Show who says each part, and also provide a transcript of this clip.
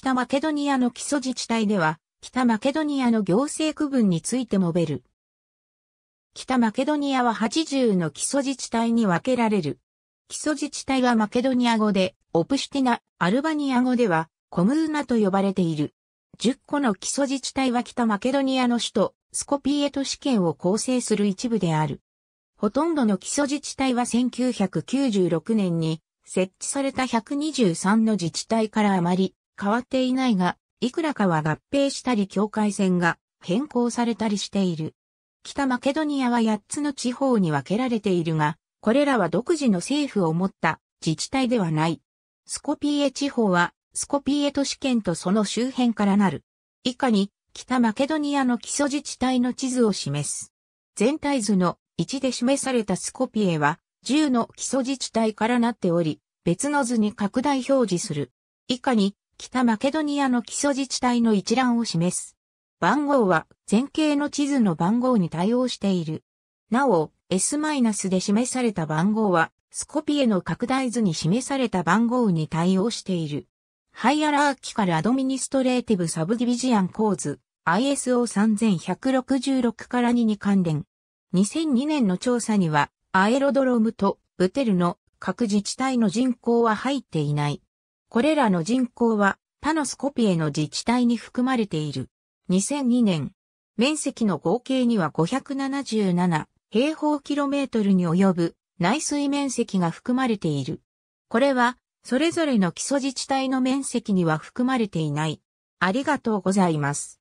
Speaker 1: 北マケドニアの基礎自治体では、北マケドニアの行政区分について述べる。北マケドニアは80の基礎自治体に分けられる。基礎自治体はマケドニア語で、オプシティナ、アルバニア語では、コムーナと呼ばれている。10個の基礎自治体は北マケドニアの首都、スコピエ都市県を構成する一部である。ほとんどの基礎自治体は1996年に設置された123の自治体からあまり変わっていないが、いくらかは合併したり境界線が変更されたりしている。北マケドニアは8つの地方に分けられているが、これらは独自の政府を持った自治体ではない。スコピエ地方は、スコピエ都市圏とその周辺からなる。以下に、北マケドニアの基礎自治体の地図を示す。全体図の1で示されたスコピエは、10の基礎自治体からなっており、別の図に拡大表示する。以下に、北マケドニアの基礎自治体の一覧を示す。番号は前景の地図の番号に対応している。なお、S- で示された番号は、スコピエの拡大図に示された番号に対応している。ハイアラーキカルアドミニストレーティブサブディビジアン構図 ISO3166 から2に関連。2002年の調査には、アエロドロームとブテルの各自治体の人口は入っていない。これらの人口はパノスコピエの自治体に含まれている。2002年、面積の合計には577平方キロメートルに及ぶ内水面積が含まれている。これは、それぞれの基礎自治体の面積には含まれていない。ありがとうございます。